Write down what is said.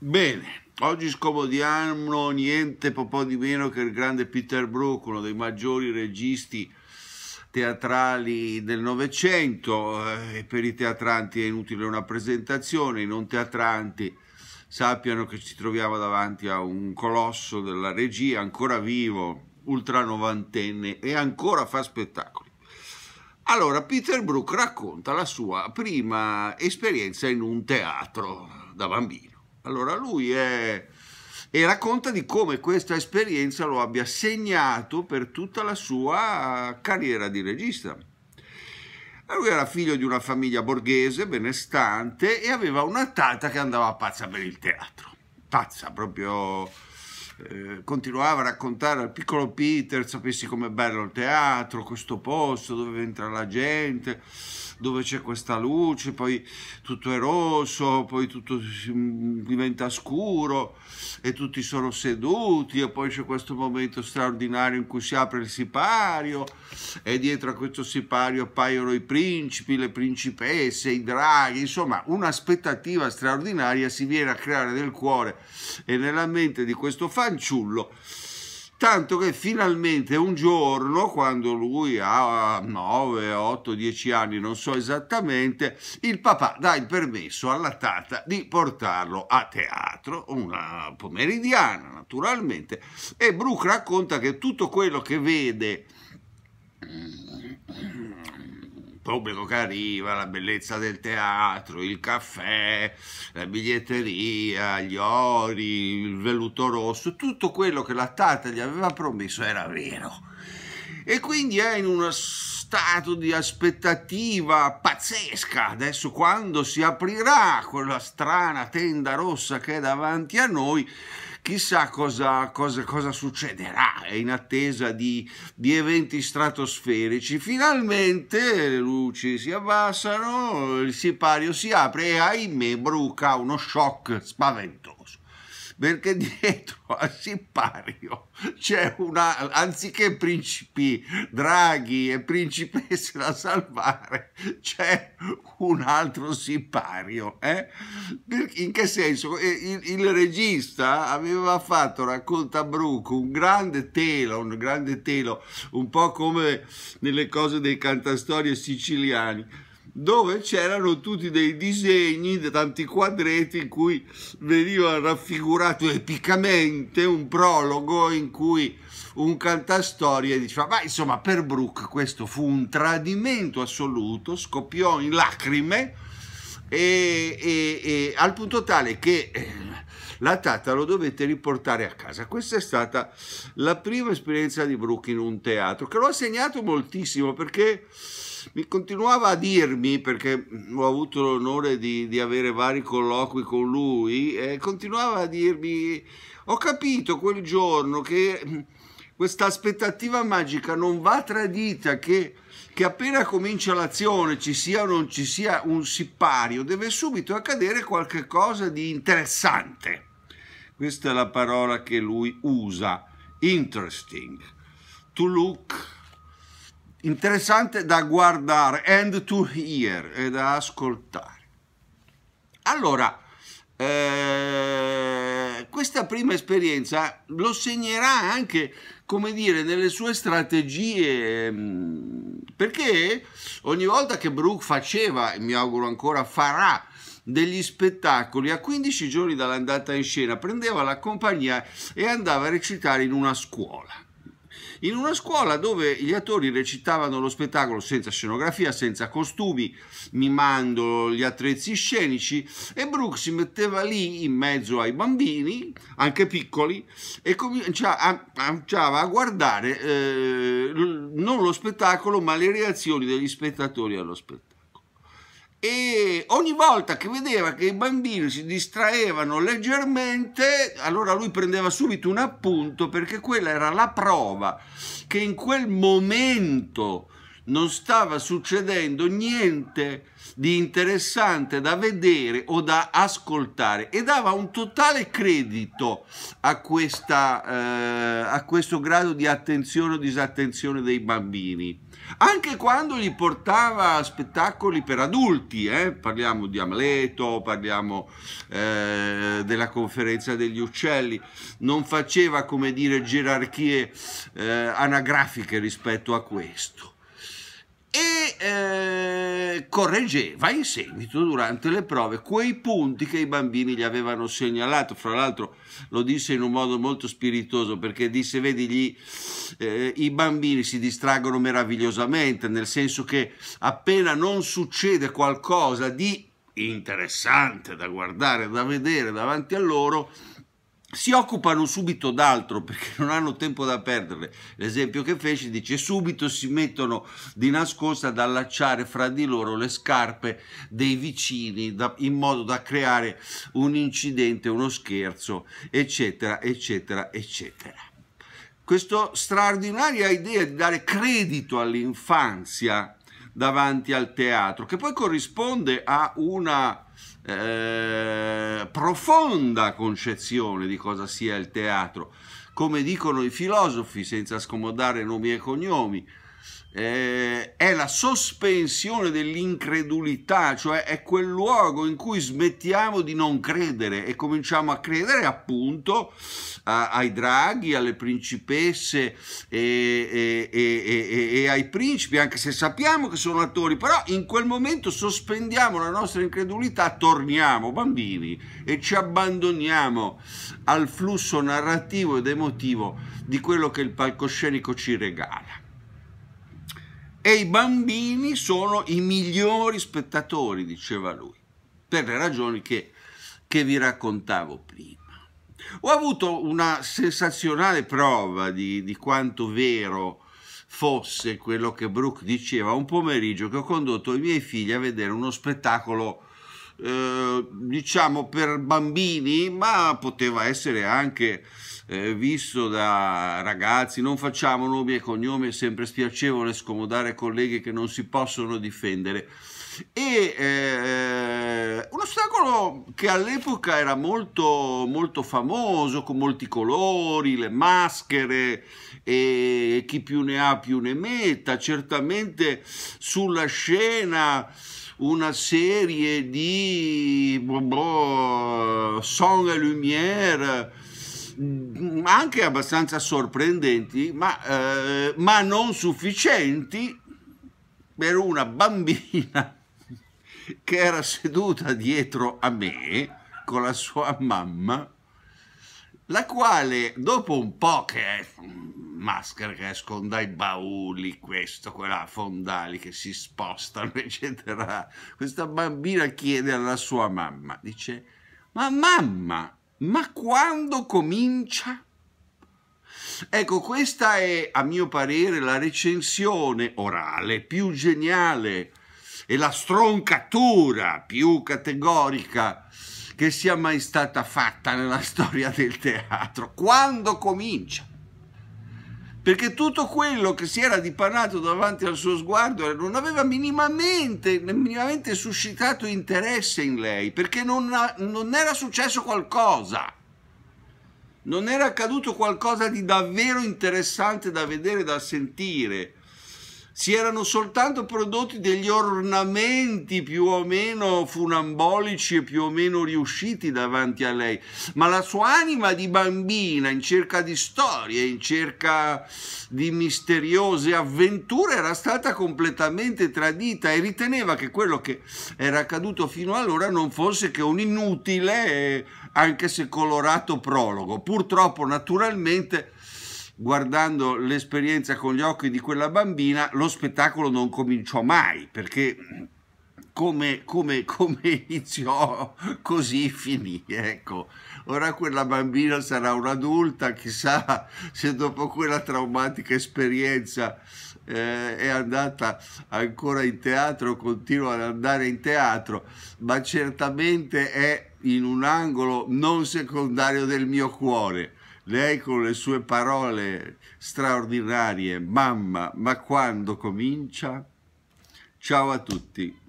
Bene, oggi scomodiamo niente po', po' di meno che il grande Peter Brook, uno dei maggiori registi teatrali del Novecento. Eh, per i teatranti è inutile una presentazione, i non teatranti sappiano che ci troviamo davanti a un colosso della regia ancora vivo, ultra novantenne e ancora fa spettacoli. Allora, Peter Brook racconta la sua prima esperienza in un teatro da bambino. Allora lui è, e racconta di come questa esperienza lo abbia segnato per tutta la sua carriera di regista. Lui era figlio di una famiglia borghese, benestante, e aveva una tata che andava pazza per il teatro. Pazza, proprio eh, continuava a raccontare al piccolo Peter, sapessi com'è bello il teatro, questo posto dove entra la gente, dove c'è questa luce, poi tutto è rosso, poi tutto mm, diventa scuro e tutti sono seduti e poi c'è questo momento straordinario in cui si apre il sipario e dietro a questo sipario appaiono i principi, le principesse, i draghi, insomma un'aspettativa straordinaria si viene a creare nel cuore e nella mente di questo fatto fanciullo. Tanto che finalmente un giorno, quando lui ha 9, 8, 10 anni, non so esattamente, il papà dà il permesso alla tata di portarlo a teatro, una pomeridiana naturalmente, e Brooke racconta che tutto quello che vede pubblico che arriva, la bellezza del teatro, il caffè, la biglietteria, gli ori, il velluto rosso, tutto quello che la tata gli aveva promesso era vero. E quindi è in uno stato di aspettativa pazzesca. Adesso quando si aprirà quella strana tenda rossa che è davanti a noi, chissà cosa, cosa, cosa succederà, è in attesa di, di, eventi stratosferici. Finalmente le luci si abbassano, il sipario si apre e ahimè bruca uno shock spaventoso perché dietro a Sipario c'è una, anziché principi draghi e principesse da salvare, c'è un altro sipario. Eh? In che senso? Il, il, regista aveva fatto Racconta Bruco un grande telo, un grande telo, un po' come nelle cose dei cantastorie siciliani dove c'erano tutti dei disegni, tanti quadretti in cui veniva raffigurato epicamente un prologo in cui un cantastorie diceva ma insomma per Brooke questo fu un tradimento assoluto, scoppiò in lacrime e, e, e al punto tale che eh, la tata lo dovette riportare a casa. Questa è stata la prima esperienza di Brooke in un teatro che lo ha segnato moltissimo perché mi continuava a dirmi, perché ho avuto l'onore di, di avere vari colloqui con lui, eh, continuava a dirmi, ho capito quel giorno che mm, questa aspettativa magica non va tradita, che, che, appena comincia l'azione, ci sia o non ci sia un sipario, deve subito accadere qualcosa di interessante. Questa è la parola che lui usa, interesting, to look interessante da guardare and to hear e da ascoltare. Allora, eh, questa prima esperienza lo segnerà anche, come dire, nelle sue strategie, mm, perché ogni volta che Brooke faceva, e mi auguro ancora farà, degli spettacoli a 15 giorni dall'andata in scena, prendeva la compagnia e andava a recitare in una scuola in una scuola dove gli attori recitavano lo spettacolo senza scenografia, senza costumi, mimando gli attrezzi scenici e Brooke si metteva lì in mezzo ai bambini, anche piccoli, e cominciava a guardare eh, non lo spettacolo ma le reazioni degli spettatori allo spettacolo e ogni volta che vedeva che i bambini si distraevano leggermente, allora lui prendeva subito un appunto perché quella era la prova che in quel momento non stava succedendo niente di interessante da vedere o da ascoltare e dava un totale credito a, questa, eh, a questo grado di attenzione o disattenzione dei bambini. Anche quando li portava a spettacoli per adulti, eh? parliamo di Amleto, parliamo eh, della conferenza degli uccelli, non faceva come dire gerarchie eh, anagrafiche rispetto a questo e eh, correggeva in seguito durante le prove quei punti che i bambini gli avevano segnalato. Fra l'altro lo disse in un modo molto spiritoso perché disse, vedi, gli, eh, i bambini si distraggono meravigliosamente, nel senso che appena non succede qualcosa di interessante da guardare, da vedere davanti a loro, si occupano subito d'altro perché non hanno tempo da perdere. L'esempio che feci dice subito si mettono di nascosto ad allacciare fra di loro le scarpe dei vicini da, in modo da creare un incidente, uno scherzo, eccetera, eccetera, eccetera. Questa straordinaria idea di dare credito all'infanzia davanti al teatro, che poi corrisponde a una eh, profonda concezione di cosa sia il teatro, come dicono i filosofi, senza scomodare nomi e cognomi, eh, è la sospensione dell'incredulità, cioè è quel luogo in cui smettiamo di non credere e cominciamo a credere appunto a, eh, ai draghi, alle principesse e, e, e, e, ai principi, anche se sappiamo che sono attori, però in quel momento sospendiamo la nostra incredulità, torniamo bambini e ci abbandoniamo al flusso narrativo ed emotivo di quello che il palcoscenico ci regala e i bambini sono i migliori spettatori, diceva lui, per le ragioni che, che vi raccontavo prima. Ho avuto una sensazionale prova di, di quanto vero fosse quello che Brooke diceva un pomeriggio che ho condotto i miei figli a vedere uno spettacolo eh, diciamo per bambini, ma poteva essere anche eh, visto da ragazzi. Non facciamo nomi e cognomi, è sempre spiacevole scomodare colleghi che non si possono difendere. E eh, un ostacolo che all'epoca era molto, molto famoso, con molti colori, le maschere e chi più ne ha più ne metta. Certamente sulla scena una serie di boh, boh son e lumière mm, anche abbastanza sorprendenti, ma, eh, ma non sufficienti per una bambina che era seduta dietro a me con la sua mamma, la quale dopo un po' che mm, maschera che escono dai bauli, questo, quella, fondali che si spostano, eccetera. Questa bambina chiede alla sua mamma, dice, ma mamma, ma quando comincia? Ecco, questa è, a mio parere, la recensione orale più geniale e la stroncatura più categorica che sia mai stata fatta nella storia del teatro. Quando comincia? perché tutto quello che si era dipanato davanti al suo sguardo non aveva minimamente, minimamente suscitato interesse in lei, perché non, ha, non era successo qualcosa, non era accaduto qualcosa di davvero interessante da vedere, da sentire, si erano soltanto prodotti degli ornamenti più o meno funambolici e più o meno riusciti davanti a lei, ma la sua anima di bambina in cerca di storie, in cerca di misteriose avventure era stata completamente tradita e riteneva che quello che era accaduto fino allora non fosse che un inutile, anche se colorato prologo. Purtroppo naturalmente guardando l'esperienza con gli occhi di quella bambina, lo spettacolo non cominciò mai, perché come, come, come iniziò così finì, ecco. Ora quella bambina sarà un'adulta, chissà se dopo quella traumatica esperienza eh, è andata ancora in teatro, continua ad andare in teatro, ma certamente è in un angolo non secondario del mio cuore lei con le sue parole straordinarie, mamma, ma quando comincia? Ciao a tutti.